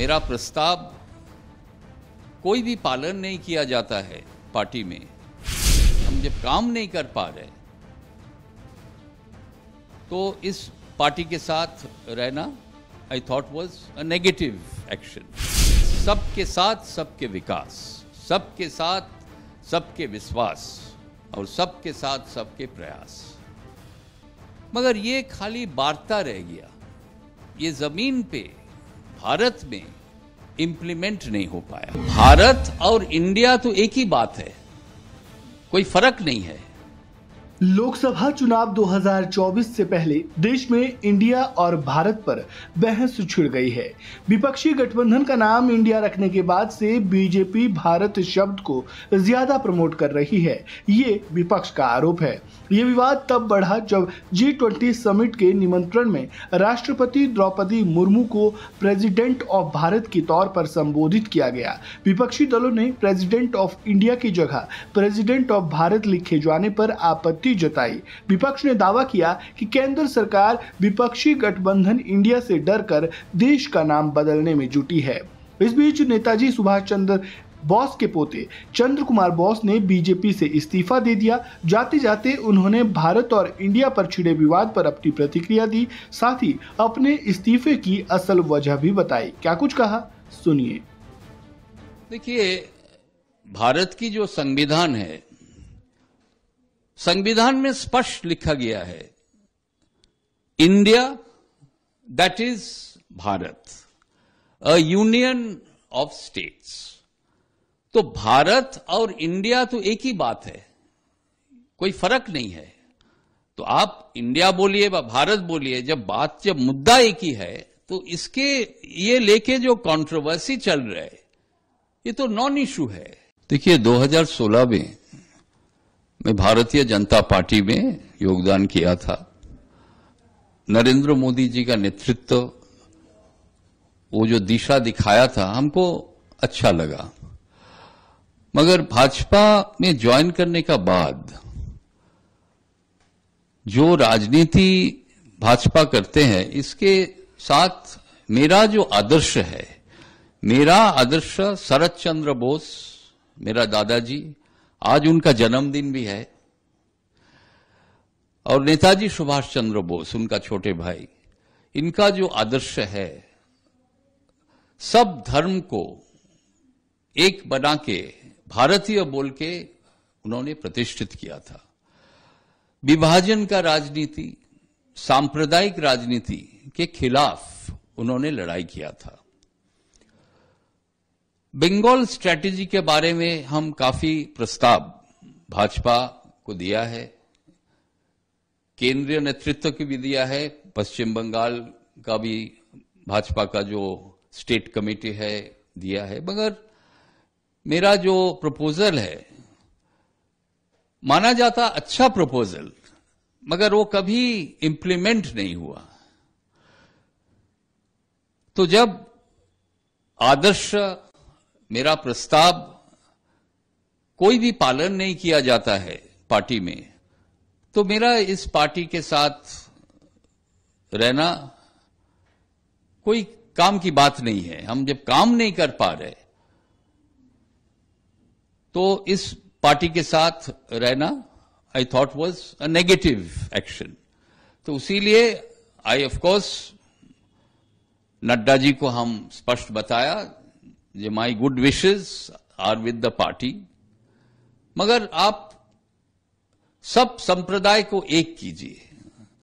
मेरा प्रस्ताव कोई भी पालन नहीं किया जाता है पार्टी में हम जब काम नहीं कर पा रहे तो इस पार्टी के साथ रहना I thought was a negative action सबके साथ सबके विकास सबके साथ सबके विश्वास और सबके साथ सबके प्रयास मगर ये खाली वार्ता रह गया ये ज़मीन पे भारत में इंप्लीमेंट नहीं हो पाया भारत और इंडिया तो एक ही बात है कोई फर्क नहीं है लोकसभा चुनाव 2024 से पहले देश में इंडिया और भारत पर बहस छिड़ गई है विपक्षी गठबंधन का नाम इंडिया रखने के बाद से बीजेपी भारत शब्द को ज्यादा प्रमोट कर रही है ये विपक्ष का आरोप है ये विवाद तब बढ़ा जब जी ट्वेंटी समिट के निमंत्रण में राष्ट्रपति द्रौपदी मुर्मू को प्रेसिडेंट ऑफ भारत के तौर पर संबोधित किया गया विपक्षी दलों ने प्रेसिडेंट ऑफ इंडिया की जगह प्रेसिडेंट ऑफ भारत लिखे जाने पर आपत्ति खुशी जताई विपक्ष ने दावा किया कि केंद्र सरकार विपक्षी गठबंधन इंडिया से डरकर देश का नाम बदलने में जुटी है इस बीच नेताजी सुभाष चंद्र बॉस के पोते चंद्र कुमार बॉस ने बीजेपी से इस्तीफा दे दिया जाते जाते उन्होंने भारत और इंडिया पर छिड़े विवाद पर अपनी प्रतिक्रिया दी साथ ही अपने इस्तीफे की असल वजह भी बताई क्या कुछ कहा सुनिए देखिए भारत की जो संविधान है संविधान में स्पष्ट लिखा गया है India that is Bharat a union of states तो भारत और इंडिया तो एक ही बात है कोई फर्क नहीं है तो आप इंडिया बोलिए व भारत बोलिए जब बात जब मुद्दा एक ही है तो इसके ये लेके जो कंट्रोवर्सी चल रहा है ये तो नॉन इशू है देखिए 2016 में मैं भारतीय जनता पार्टी में योगदान किया था नरेंद्र मोदी जी का नेतृत्व वो जो दिशा दिखाया था हमको अच्छा लगा मगर भाजपा में ज्वाइन करने का बाद जो राजनीति भाजपा करते हैं इसके साथ मेरा जो आदर्श है मेरा आदर्श शरद चंद्र बोस मेरा दादाजी आज उनका जन्मदिन भी है और नेताजी सुभाष चंद्र बोस उनका छोटे भाई इनका जो आदर्श है सब धर्म को एक बना के भारतीय बोल के उन्होंने प्रतिष्ठित किया था विभाजन का राजनीति सांप्रदायिक राजनीति के खिलाफ उन्होंने लड़ाई किया था बंगाल स्ट्रैटेजी के बारे में हम काफी प्रस्ताव भाजपा को दिया है केंद्रीय नेतृत्व की भी दिया है पश्चिम बंगाल का भी भाजपा का जो स्टेट कमेटी है दिया है मगर मेरा जो प्रपोजल है माना जाता अच्छा प्रपोजल मगर वो कभी इम्प्लीमेंट नहीं हुआ तो जब आदर्श मेरा प्रस्ताव कोई भी पालन नहीं किया जाता है पार्टी में तो मेरा इस पार्टी के साथ रहना कोई काम की बात नहीं है हम जब काम नहीं कर पा रहे तो इस पार्टी के साथ रहना I thought was a negative action तो उसीलिए आई ऑफकोर्स नड्डा जी को हम स्पष्ट बताया ये my good wishes are with the party मगर आप सब संप्रदाय को एक कीजिए